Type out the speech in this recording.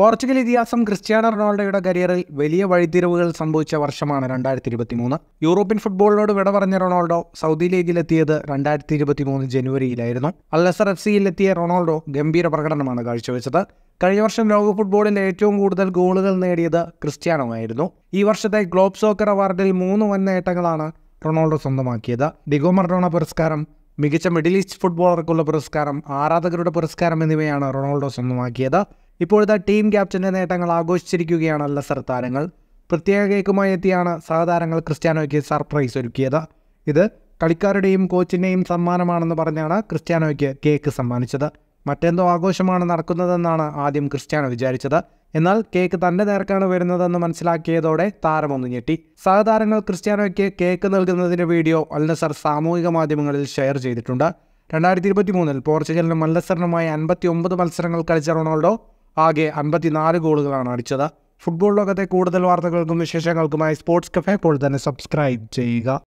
Portugal ഇതിഹാസം Cristiano റൊണാൾഡോയുടെ കരിയറിൽ വലിയ വഴിത്തിരിവുകൾ സംഭവിച്ച വർഷമാണ് രണ്ടായിരത്തി ഇരുപത്തി മൂന്ന് യൂറോപ്യൻ ഫുട്ബോളിനോട് വിട പറഞ്ഞ റൊണാൾഡോ സൗദി ലീഗിലെത്തിയത് രണ്ടായിരത്തി ഇരുപത്തി മൂന്ന് ജനുവരിയിലായിരുന്നു അല്ലസർ എഫ് സിയിലെത്തിയ റൊണാൾഡോ ഗംഭീര പ്രകടനമാണ് കാഴ്ചവെച്ചത് കഴിഞ്ഞ വർഷം ലോക ഫുട്ബോളിൽ ഏറ്റവും കൂടുതൽ ഗോളുകൾ നേടിയത് ക്രിസ്ത്യാനോ ആയിരുന്നു ഈ വർഷത്തെ ഗ്ലോബ് സോക്കർ അവാർഡിൽ മൂന്ന് വൻ നേട്ടങ്ങളാണ് റൊണാൾഡോ സ്വന്തമാക്കിയത് ഡിഗോ മർഡോണ പുരസ്കാരം മികച്ച മിഡിൽ ഈസ്റ്റ് ഫുട്ബോളർക്കുള്ള പുരസ്കാരം ആരാധകരുടെ പുരസ്കാരം എന്നിവയാണ് റൊണാൾഡോ സ്വന്തമാക്കിയത് ഇപ്പോഴത്തെ ടീം ക്യാപ്റ്റൻ്റെ നേട്ടങ്ങൾ ആഘോഷിച്ചിരിക്കുകയാണ് സർ താരങ്ങൾ പ്രത്യേക കേക്കുമായി എത്തിയാണ് സഹതാരങ്ങൾ ക്രിസ്ത്യാനോയ്ക്ക് സർപ്രൈസ് ഒരുക്കിയത് ഇത് കളിക്കാരുടെയും കോച്ചിൻ്റെയും സമ്മാനമാണെന്ന് പറഞ്ഞാണ് ക്രിസ്ത്യാനോയ്ക്ക് കേക്ക് സമ്മാനിച്ചത് മറ്റെന്തോ ആഘോഷമാണ് നടക്കുന്നതെന്നാണ് ആദ്യം ക്രിസ്ത്യാനോ വിചാരിച്ചത് എന്നാൽ കേക്ക് തൻ്റെ നേർക്കാണ് വരുന്നതെന്ന് മനസ്സിലാക്കിയതോടെ താരമൊന്ന് ഞെട്ടി സഹതാരങ്ങൾ ക്രിസ്ത്യാനോയ്ക്ക് കേക്ക് നൽകുന്നതിൻ്റെ വീഡിയോ അൽനസർ സാമൂഹിക മാധ്യമങ്ങളിൽ ഷെയർ ചെയ്തിട്ടുണ്ട് രണ്ടായിരത്തി ഇരുപത്തി മൂന്നിൽ പോർച്ചുഗലിനും മല്ലസറിനുമായി അൻപത്തി ഒമ്പത് മത്സരങ്ങൾ കളിച്ച റൊണാൾഡോ ആകെ അൻപത്തിനാല് ഗോളുകളാണ് അടിച്ചത് ഫുട്ബോൾ ലോകത്തെ കൂടുതൽ വാർത്തകൾക്കും വിശേഷങ്ങൾക്കുമായി സ്പോർട്സ് കഫേ ഇപ്പോൾ തന്നെ സബ്സ്ക്രൈബ് ചെയ്യുക